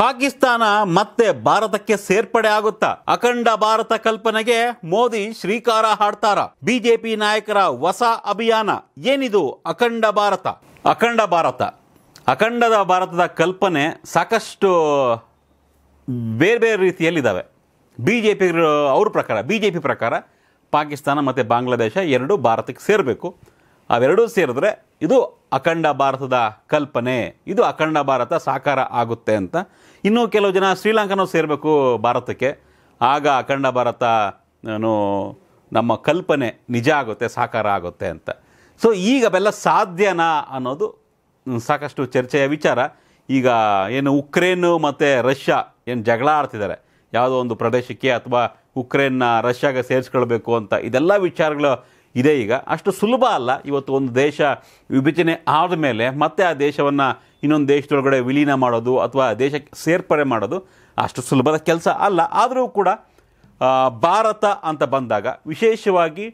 ಪಾಕಿಸ್ತಾನ ಮತ್ತೆ ಭಾರತಕ್ಕೆ ಸೇರ್ಪಡೆ ಆಗುತ್ತಾ ಅಖಂಡ ಭಾರತ ಕಲ್ಪನೆಗೆ ಮೋದಿ ಶ್ರೀಕಾರ ಹಾಡ್ತಾರ ಬಿಜೆಪಿ ನಾಯಕರ ಹೊಸ ಅಭಿಯಾನ ಏನಿದು ಅಖಂಡ ಭಾರತ ಅಖಂಡ ಭಾರತ ಅಖಂಡದ ಭಾರತದ ಕಲ್ಪನೆ ಸಾಕಷ್ಟು ಬೇರೆ ಬೇರೆ ರೀತಿಯಲ್ಲಿದ್ದಾವೆ ಬಿ ಜೆ ಪಿ ಅವ್ರ ಪ್ರಕಾರ ಬಿ ಜೆ ಪಿ ಪ್ರಕಾರ ಪಾಕಿಸ್ತಾನ ಮತ್ತು ಬಾಂಗ್ಲಾದೇಶ ಎರಡೂ ಭಾರತಕ್ಕೆ ಸೇರಬೇಕು ಅವೆರಡೂ ಸೇರಿದ್ರೆ ಇದು ಅಖಂಡ ಭಾರತದ ಕಲ್ಪನೆ ಇದು ಅಖಂಡ ಭಾರತ ಸಾಕಾರ ಆಗುತ್ತೆ ಅಂತ ಇನ್ನೂ ಕೆಲವು ಜನ ಶ್ರೀಲಂಕಾನೂ ಸೇರಬೇಕು ಭಾರತಕ್ಕೆ ಆಗ ಅಖಂಡ ಭಾರತ ನಮ್ಮ ಕಲ್ಪನೆ ನಿಜ ಆಗುತ್ತೆ ಸಾಕಾರ ಆಗುತ್ತೆ ಅಂತ ಸೊ ಈಗ ಬೆಲ್ಲ ಸಾಧ್ಯನಾ ಅನ್ನೋದು ಸಾಕಷ್ಟು ಚರ್ಚೆಯ ವಿಚಾರ ಈಗ ಏನು ಉಕ್ರೇನು ಮತ್ತು ರಷ್ಯಾ ಏನು ಜಗಳ ಆಡ್ತಿದ್ದಾರೆ ಯಾವುದೋ ಒಂದು ಪ್ರದೇಶಕ್ಕೆ ಅಥವಾ ಉಕ್ರೇನ್ನ ರಷ್ಯಾಗೆ ಸೇರಿಸ್ಕೊಳ್ಬೇಕು ಅಂತ ಇದೆಲ್ಲ ವಿಚಾರಗಳು ಇದೆ ಈಗ ಅಷ್ಟು ಸುಲಭ ಅಲ್ಲ ಇವತ್ತು ಒಂದು ದೇಶ ವಿಭಜನೆ ಆದ ಮೇಲೆ ಮತ್ತೆ ಆ ದೇಶವನ್ನು ಇನ್ನೊಂದು ದೇಶದೊಳಗಡೆ ವಿಲೀನ ಮಾಡೋದು ಅಥವಾ ದೇಶಕ್ಕೆ ಸೇರ್ಪಡೆ ಮಾಡೋದು ಅಷ್ಟು ಸುಲಭದ ಕೆಲಸ ಅಲ್ಲ ಆದರೂ ಕೂಡ ಭಾರತ ಅಂತ ಬಂದಾಗ ವಿಶೇಷವಾಗಿ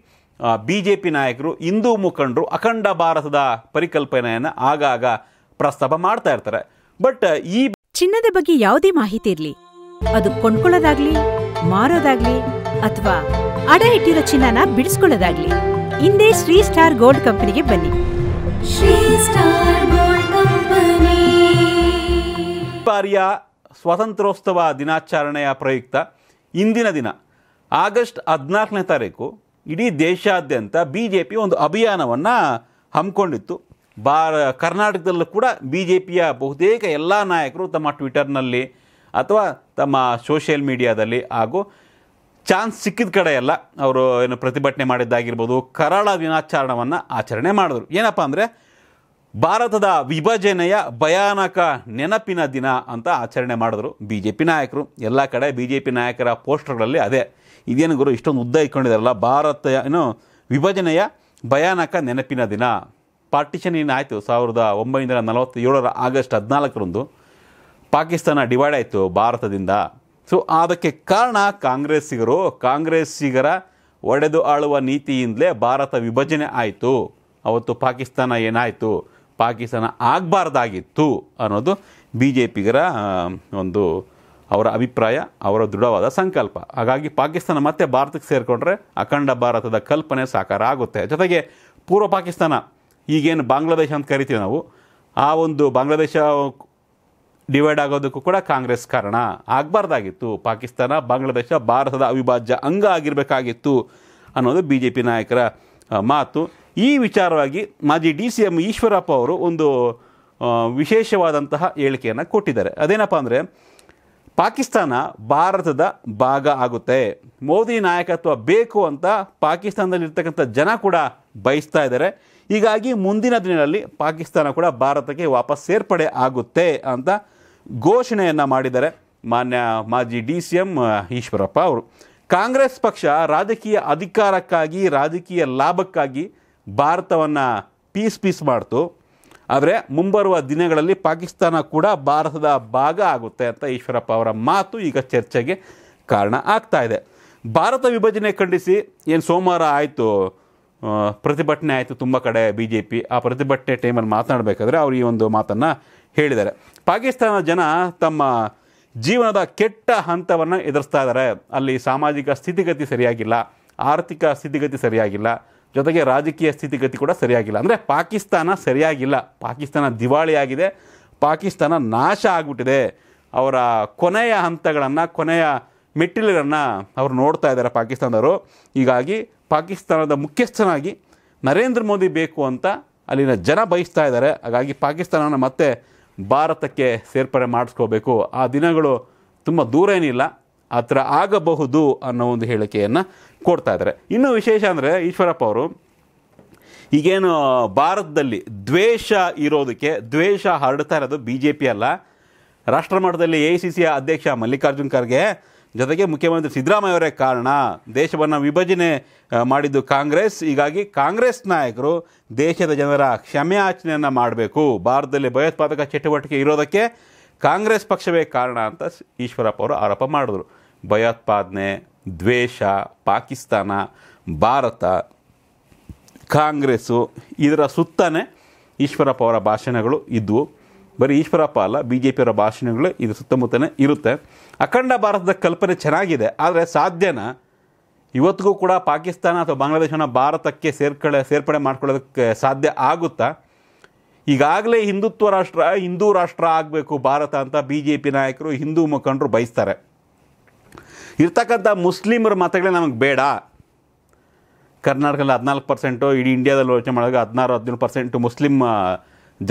ಬಿ ಜೆ ಪಿ ನಾಯಕರು ಹಿಂದೂ ಮುಖಂಡರು ಅಖಂಡ ಭಾರತದ ಪರಿಕಲ್ಪನೆಯನ್ನು ಆಗಾಗ ಪ್ರಸ್ತಾಪ ಮಾಡ್ತಾ ಇರ್ತಾರೆ ಬಟ್ ಈ ಚಿನ್ನದ ಬಗ್ಗೆ ಯಾವುದೇ ಮಾಹಿತಿ ಇರಲಿ ಅದು ಕೊಂಡ್ಕೊಳ್ಳೋದಾಗ್ಲಿ ಮಾರೋದಾಗ್ಲಿ ಅಥವಾ ಅಡ ಇಟ್ಟಿರೋ ಚಿನ್ನನ ಬಿಡಿಸ್ಕೊಳ್ಳೋದಾಗ್ಲಿ ಹಿಂದೆ ಶ್ರೀ ಸ್ಟಾರ್ ಗೋಲ್ಡ್ ಕಂಪನಿಗೆ ಬನ್ನಿ ಶ್ರೀ ಸ್ಟಾರ್ ಬಾರಿಯ ಸ್ವಾತಂತ್ರ್ಯೋತ್ಸವ ದಿನಾಚರಣೆಯ ಪ್ರಯುಕ್ತ ಇಂದಿನ ದಿನ ಆಗಸ್ಟ್ ಹದಿನಾಲ್ಕನೇ ತಾರೀಕು ಇಡೀ ದೇಶಾದ್ಯಂತ ಬಿ ಜೆ ಪಿ ಒಂದು ಅಭಿಯಾನವನ್ನು ಹಮ್ಮಿಕೊಂಡಿತ್ತು ಬಾ ಕರ್ನಾಟಕದಲ್ಲೂ ಕೂಡ ಬಿ ಜೆ ಪಿಯ ಬಹುತೇಕ ಎಲ್ಲ ನಾಯಕರು ತಮ್ಮ ಟ್ವಿಟರ್ನಲ್ಲಿ ಅಥವಾ ತಮ್ಮ ಸೋಷಿಯಲ್ ಮೀಡಿಯಾದಲ್ಲಿ ಹಾಗೂ ಚಾನ್ಸ್ ಸಿಕ್ಕಿದ ಕಡೆ ಅವರು ಏನು ಪ್ರತಿಭಟನೆ ಮಾಡಿದ್ದಾಗಿರ್ಬೋದು ಕರಾಳ ದಿನಾಚರಣೆಯನ್ನು ಆಚರಣೆ ಮಾಡಿದ್ರು ಏನಪ್ಪ ಅಂದರೆ ಭಾರತದ ವಿಭಜನೆಯ ಭಯಾನಕ ನೆನಪಿನ ದಿನ ಅಂತ ಆಚರಣೆ ಮಾಡಿದ್ರು ಬಿ ಜೆ ಪಿ ನಾಯಕರು ಎಲ್ಲ ಕಡೆ ಬಿ ಜೆ ಪಿ ನಾಯಕರ ಪೋಸ್ಟರ್ಗಳಲ್ಲಿ ಅದೇ ಇದೇನು ಗುರು ಇಷ್ಟೊಂದು ಉದ್ದ ಇಟ್ಕೊಂಡಿದಾರಲ್ಲ ಭಾರತ ಏನು ವಿಭಜನೆಯ ಭಯಾನಕ ನೆನಪಿನ ದಿನ ಪಾರ್ಟಿಷನ್ ಏನಾಯಿತು ಸಾವಿರದ ಒಂಬೈನೂರ ನಲವತ್ತೇಳರ ಆಗಸ್ಟ್ ಹದಿನಾಲ್ಕರಂದು ಪಾಕಿಸ್ತಾನ ಡಿವೈಡ್ ಆಯಿತು ಭಾರತದಿಂದ ಸೊ ಅದಕ್ಕೆ ಕಾರಣ ಕಾಂಗ್ರೆಸ್ಸಿಗರು ಕಾಂಗ್ರೆಸ್ಸಿಗರ ಒಡೆದು ಆಳುವ ನೀತಿಯಿಂದಲೇ ಭಾರತ ವಿಭಜನೆ ಆಯಿತು ಅವತ್ತು ಪಾಕಿಸ್ತಾನ ಏನಾಯಿತು ಪಾಕಿಸ್ತಾನ ಆಗಬಾರ್ದಾಗಿತ್ತು ಅನ್ನೋದು ಬಿ ಜೆ ಪಿಗರ ಒಂದು ಅವರ ಅಭಿಪ್ರಾಯ ಅವರ ದೃಢವಾದ ಸಂಕಲ್ಪ ಹಾಗಾಗಿ ಪಾಕಿಸ್ತಾನ ಮತ್ತೆ ಭಾರತಕ್ಕೆ ಸೇರಿಕೊಂಡ್ರೆ ಅಖಂಡ ಭಾರತದ ಕಲ್ಪನೆ ಸಾಕಾರ ಆಗುತ್ತೆ ಜೊತೆಗೆ ಪೂರ್ವ ಪಾಕಿಸ್ತಾನ ಈಗೇನು ಬಾಂಗ್ಲಾದೇಶ ಅಂತ ಕರಿತೀವಿ ನಾವು ಆ ಒಂದು ಬಾಂಗ್ಲಾದೇಶ ಡಿವೈಡ್ ಆಗೋದಕ್ಕೂ ಕೂಡ ಕಾಂಗ್ರೆಸ್ ಕಾರಣ ಆಗಬಾರ್ದಾಗಿತ್ತು ಪಾಕಿಸ್ತಾನ ಬಾಂಗ್ಲಾದೇಶ ಭಾರತದ ಅವಿಭಾಜ್ಯ ಅಂಗ ಆಗಿರಬೇಕಾಗಿತ್ತು ಅನ್ನೋದು ಬಿ ಜೆ ಪಿ ನಾಯಕರ ಮಾತು ಈ ವಿಚಾರವಾಗಿ ಮಾಜಿ ಡಿ ಸಿ ಎಂ ಈಶ್ವರಪ್ಪ ಅವರು ಒಂದು ವಿಶೇಷವಾದಂತಹ ಹೇಳಿಕೆಯನ್ನು ಕೊಟ್ಟಿದ್ದಾರೆ ಅದೇನಪ್ಪ ಅಂದರೆ ಪಾಕಿಸ್ತಾನ ಭಾರತದ ಭಾಗ ಆಗುತ್ತೆ ಮೋದಿ ನಾಯಕತ್ವ ಬೇಕು ಅಂತ ಪಾಕಿಸ್ತಾನದಲ್ಲಿರ್ತಕ್ಕಂಥ ಜನ ಕೂಡ ಬಯಸ್ತಾ ಇದ್ದಾರೆ ಹೀಗಾಗಿ ಮುಂದಿನ ದಿನಗಳಲ್ಲಿ ಪಾಕಿಸ್ತಾನ ಕೂಡ ಭಾರತಕ್ಕೆ ವಾಪಸ್ ಸೇರ್ಪಡೆ ಆಗುತ್ತೆ ಅಂತ ಘೋಷಣೆಯನ್ನು ಮಾಡಿದ್ದಾರೆ ಮಾನ್ಯ ಮಾಜಿ ಡಿ ಸಿ ಎಂ ಈಶ್ವರಪ್ಪ ಅವರು ಕಾಂಗ್ರೆಸ್ ಪಕ್ಷ ರಾಜಕೀಯ ಅಧಿಕಾರಕ್ಕಾಗಿ ರಾಜಕೀಯ ಲಾಭಕ್ಕಾಗಿ ಭಾರತವನ್ನು ಪೀಸ್ ಪೀಸ್ ಮಾಡ್ತು ಆದರೆ ಮುಂಬರುವ ದಿನಗಳಲ್ಲಿ ಪಾಕಿಸ್ತಾನ ಕೂಡ ಭಾರತದ ಭಾಗ ಆಗುತ್ತೆ ಅಂತ ಈಶ್ವರಪ್ಪ ಅವರ ಮಾತು ಈಗ ಚರ್ಚೆಗೆ ಕಾರಣ ಆಗ್ತಾ ಇದೆ ಭಾರತ ವಿಭಜನೆ ಖಂಡಿಸಿ ಏನು ಸೋಮವಾರ ಆಯಿತು ಪ್ರತಿಭಟನೆ ಆಯಿತು ತುಂಬ ಕಡೆ ಬಿ ಜೆ ಪಿ ಆ ಪ್ರತಿಭಟನೆ ಟೈಮಲ್ಲಿ ಮಾತನಾಡಬೇಕಾದ್ರೆ ಅವರು ಈ ಒಂದು ಮಾತನ್ನು ಹೇಳಿದ್ದಾರೆ ಪಾಕಿಸ್ತಾನ ಜನ ತಮ್ಮ ಜೀವನದ ಕೆಟ್ಟ ಹಂತವನ್ನು ಎದುರಿಸ್ತಾ ಇದ್ದಾರೆ ಅಲ್ಲಿ ಸಾಮಾಜಿಕ ಸ್ಥಿತಿಗತಿ ಸರಿಯಾಗಿಲ್ಲ ಆರ್ಥಿಕ ಸ್ಥಿತಿಗತಿ ಸರಿಯಾಗಿಲ್ಲ ಜೊತೆಗೆ ರಾಜಕೀಯ ಸ್ಥಿತಿಗತಿ ಕೂಡ ಸರಿಯಾಗಿಲ್ಲ ಅಂದರೆ ಪಾಕಿಸ್ತಾನ ಸರಿಯಾಗಿಲ್ಲ ಪಾಕಿಸ್ತಾನ ದಿವಾಳಿಯಾಗಿದೆ ಪಾಕಿಸ್ತಾನ ನಾಶ ಆಗಿಬಿಟ್ಟಿದೆ ಅವರ ಕೊನೆಯ ಹಂತಗಳನ್ನು ಕೊನೆಯ ಮೆಟ್ಟಿಲುಗಳನ್ನು ಅವರು ನೋಡ್ತಾ ಇದ್ದಾರೆ ಪಾಕಿಸ್ತಾನದವರು ಹೀಗಾಗಿ ಪಾಕಿಸ್ತಾನದ ಮುಖ್ಯಸ್ಥನಾಗಿ ನರೇಂದ್ರ ಮೋದಿ ಬೇಕು ಅಂತ ಅಲ್ಲಿನ ಜನ ಬಯಸ್ತಾ ಇದ್ದಾರೆ ಹಾಗಾಗಿ ಪಾಕಿಸ್ತಾನನ ಮತ್ತೆ ಭಾರತಕ್ಕೆ ಸೇರ್ಪಡೆ ಮಾಡಿಸ್ಕೋಬೇಕು ಆ ದಿನಗಳು ತುಂಬ ದೂರ ಏನಿಲ್ಲ ಹತ್ರ ಆಗಬಹುದು ಅನ್ನೋ ಒಂದು ಹೇಳಿಕೆಯನ್ನು ಕೊಡ್ತಾ ಇದ್ದಾರೆ ಇನ್ನೂ ವಿಶೇಷ ಅಂದರೆ ಈಶ್ವರಪ್ಪ ಅವರು ಈಗೇನು ಭಾರತದಲ್ಲಿ ದ್ವೇಷ ಇರೋದಕ್ಕೆ ದ್ವೇಷ ಹರಡ್ತಾ ಇರೋದು ಬಿ ಜೆ ಪಿ ಅಲ್ಲ ರಾಷ್ಟ್ರ ಮಟ್ಟದಲ್ಲಿ ಎ ಸಿ ಸಿ ಅಧ್ಯಕ್ಷ ಮಲ್ಲಿಕಾರ್ಜುನ್ ಖರ್ಗೆ ಜೊತೆಗೆ ಮುಖ್ಯಮಂತ್ರಿ ಸಿದ್ದರಾಮಯ್ಯ ಅವರೇ ಕಾರಣ ದೇಶವನ್ನು ವಿಭಜನೆ ಮಾಡಿದ್ದು ಕಾಂಗ್ರೆಸ್ ಹೀಗಾಗಿ ಕಾಂಗ್ರೆಸ್ ನಾಯಕರು ದೇಶದ ಜನರ ಕ್ಷಮೆಯಾಚನೆಯನ್ನು ಮಾಡಬೇಕು ಭಾರತದಲ್ಲಿ ಭಯೋತ್ಪಾದಕ ಚಟುವಟಿಕೆ ಇರೋದಕ್ಕೆ ಕಾಂಗ್ರೆಸ್ ಪಕ್ಷವೇ ಕಾರಣ ಅಂತ ಈಶ್ವರಪ್ಪ ಅವರು ಆರೋಪ ಮಾಡಿದ್ರು ಭಯೋತ್ಪಾದನೆ ದ್ವೇಷ ಪಾಕಿಸ್ತಾನ ಭಾರತ ಕಾಂಗ್ರೆಸ್ಸು ಇದರ ಸುತ್ತನೇ ಈಶ್ವರಪ್ಪ ಅವರ ಭಾಷಣಗಳು ಇದ್ವು ಬರೀ ಈಶ್ವರಪ್ಪ ಅಲ್ಲ ಬಿ ಜೆ ಪಿಯವರ ಭಾಷಣಗಳು ಇದು ಸುತ್ತಮುತ್ತನೇ ಇರುತ್ತೆ ಅಖಂಡ ಭಾರತದ ಕಲ್ಪನೆ ಚೆನ್ನಾಗಿದೆ ಆದರೆ ಸಾಧ್ಯನಾ ಇವತ್ತಿಗೂ ಕೂಡ ಪಾಕಿಸ್ತಾನ ಅಥವಾ ಬಾಂಗ್ಲಾದೇಶನ ಭಾರತಕ್ಕೆ ಸೇರ್ಕಳೆ ಸೇರ್ಪಡೆ ಮಾಡ್ಕೊಳ್ಳೋದಕ್ಕೆ ಸಾಧ್ಯ ಆಗುತ್ತಾ ಈಗಾಗಲೇ ಹಿಂದುತ್ವ ರಾಷ್ಟ್ರ ಹಿಂದೂ ರಾಷ್ಟ್ರ ಆಗಬೇಕು ಭಾರತ ಅಂತ ಬಿ ಜೆ ಪಿ ನಾಯಕರು ಹಿಂದೂ ಮುಖಂಡರು ಬಯಸ್ತಾರೆ ಇರ್ತಕ್ಕಂಥ ಮುಸ್ಲಿಮರ ಮತಗಳೇ ನಮಗೆ ಬೇಡ ಕರ್ನಾಟಕದಲ್ಲಿ ಹದಿನಾಲ್ಕು ಪರ್ಸೆಂಟು ಇಡೀ ಇಂಡಿಯಾದಲ್ಲಿ ಯೋಚನೆ ಮಾಡಿದಾಗ ಹದಿನಾರು ಹದಿನೇಳು ಪರ್ಸೆಂಟು ಮುಸ್ಲಿಮ್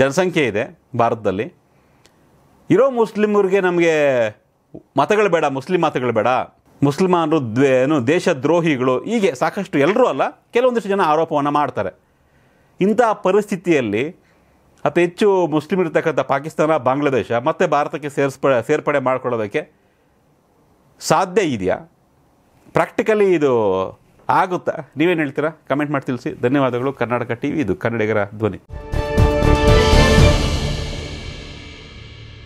ಜನಸಂಖ್ಯೆ ಇದೆ ಭಾರತದಲ್ಲಿ ಇರೋ ಮುಸ್ಲಿಮರಿಗೆ ನಮಗೆ ಮತಗಳು ಬೇಡ ಮುಸ್ಲಿಂ ಮತಗಳು ಬೇಡ ಮುಸ್ಲ್ಮಾನರು ದ್ವೇನು ಏನು ದೇಶದ್ರೋಹಿಗಳು ಹೀಗೆ ಸಾಕಷ್ಟು ಎಲ್ಲರೂ ಅಲ್ಲ ಕೆಲವೊಂದಿಷ್ಟು ಜನ ಆರೋಪವನ್ನು ಮಾಡ್ತಾರೆ ಇಂಥ ಪರಿಸ್ಥಿತಿಯಲ್ಲಿ ಅತಿ ಹೆಚ್ಚು ಮುಸ್ಲಿಮ್ ಇರತಕ್ಕಂಥ ಪಾಕಿಸ್ತಾನ ಬಾಂಗ್ಲಾದೇಶ ಮತ್ತೆ ಭಾರತಕ್ಕೆ ಸೇರಿಸ್ಪ ಸೇರ್ಪಡೆ ಮಾಡ್ಕೊಳ್ಳೋದಕ್ಕೆ ಸಾಧ್ಯ ಇದೆಯಾ ಪ್ರಾಕ್ಟಿಕಲಿ ಇದು ಆಗುತ್ತಾ ನೀವೇನು ಹೇಳ್ತೀರಾ ಕಮೆಂಟ್ ಮಾಡಿ ತಿಳಿಸಿ ಧನ್ಯವಾದಗಳು ಕರ್ನಾಟಕ ಟಿ ವಿ ಇದು ಕನ್ನಡಿಗರ ಧ್ವನಿ